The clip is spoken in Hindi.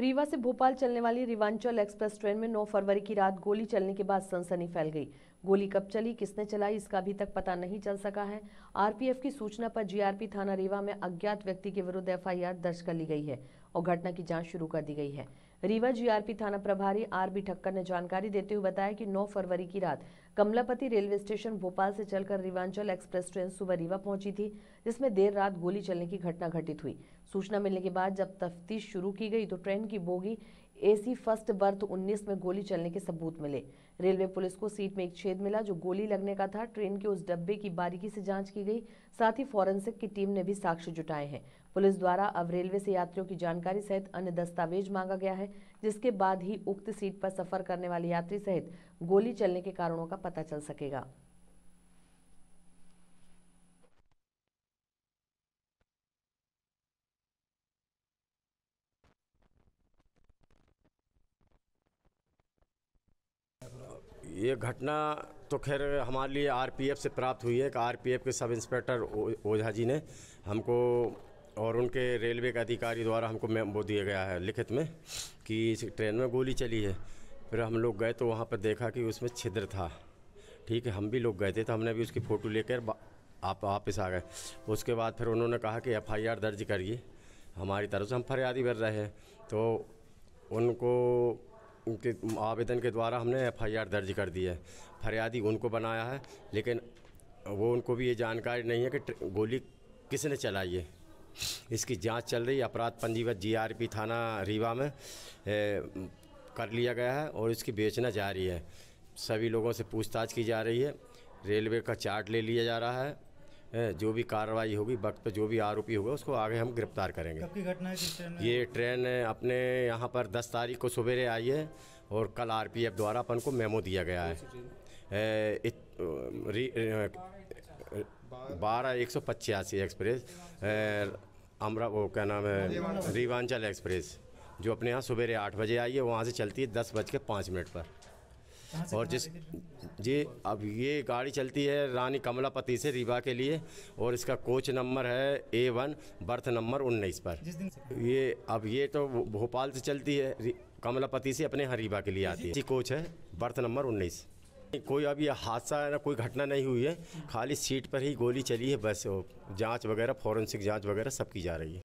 रीवा से भोपाल चलने वाली रिवांचल एक्सप्रेस ट्रेन में 9 फरवरी की रात गोली चलने के बाद सनसनी फैल गई गोली कब चली किसने चलाई इसका अभी तक पता नहीं चल सका है आरपीएफ की सूचना पर जीआरपी थाना रीवा में अज्ञात व्यक्ति के विरुद्ध एफआईआर दर्ज कर ली गई है और घटना की जांच शुरू कर दी गई है रीवा जीआरपी थाना प्रभारी आर बी ठक्कर ने जानकारी देते हुए बताया कि 9 फरवरी की रात कमलापति रेलवे स्टेशन भोपाल से चलकर रिवांचल एक्सप्रेस ट्रेन सुबह रीवा पहुंची थी जिसमें देर रात गोली चलने की घटना घटित हुई सूचना मिलने के बाद जब तफ्तीश शुरू की गई तो ट्रेन की बोगी एसी फर्स्ट बर्थ 19 में गोली चलने के सबूत मिले रेलवे पुलिस को सीट में एक छेद मिला जो गोली लगने का था ट्रेन के उस डब्बे की बारीकी से जांच की गई साथ ही फॉरेंसिक की टीम ने भी साक्ष्य जुटाए हैं पुलिस द्वारा अब रेलवे से यात्रियों की जानकारी सहित अन्य दस्तावेज मांगा गया है जिसके बाद ही उक्त सीट पर सफर करने वाले यात्री सहित गोली चलने के कारणों का पता चल सकेगा ये घटना तो खैर हमारे लिए आरपीएफ से प्राप्त हुई है कि आरपीएफ के सब इंस्पेक्टर ओझा जी ने हमको और उनके रेलवे के अधिकारी द्वारा हमको वो दिया गया है लिखित में कि इस ट्रेन में गोली चली है फिर हम लोग गए तो वहाँ पर देखा कि उसमें छिद्र था ठीक है हम भी लोग गए थे तो हमने भी उसकी फ़ोटो लेकर आप वापस आ गए उसके बाद फिर उन्होंने कहा कि एफआईआर दर्ज करिए हमारी तरफ से हम फरियादी भर रहे हैं तो उनको के आवेदन के द्वारा हमने एफ़ दर्ज कर दी है फरियादी उनको बनाया है लेकिन वो उनको भी ये जानकारी नहीं है कि गोली किसने चलाई है इसकी जांच चल रही है अपराध पंजीवत जीआरपी थाना रीवा में ए, कर लिया गया है और इसकी बेचना जारी है सभी लोगों से पूछताछ की जा रही है रेलवे का चार्ट ले लिया जा रहा है जो भी कार्रवाई होगी वक्त पर जो भी आरोपी होगा उसको आगे हम गिरफ्तार करेंगे कब की घटना है ट्रेन ये ट्रेन अपने यहाँ पर 10 तारीख को सवेरे आई है और कल आरपीएफ द्वारा अपन को मेमो दिया गया है बारह एक सौ पचासी एक्सप्रेस अमरा वो क्या नाम है रीवांचल एक्सप्रेस जो अपने यहाँ सवेरे आठ बजे आई है वहाँ से चलती है दस बज के पाँच मिनट पर और जिस जी अब ये गाड़ी चलती है रानी कमलापति से रीवा के लिए और इसका कोच नंबर है ए वन बर्थ नंबर उन्नीस पर ये अब ये तो भोपाल से चलती है कमलापति से अपने हरीबा के लिए आती है कोच है बर्थ नंबर उन्नीस कोई अब यह हादसा है ना कोई घटना नहीं हुई है खाली सीट पर ही गोली चली है बस जांच वगैरह फॉरेंसिक जांच वगैरह सब की जा रही है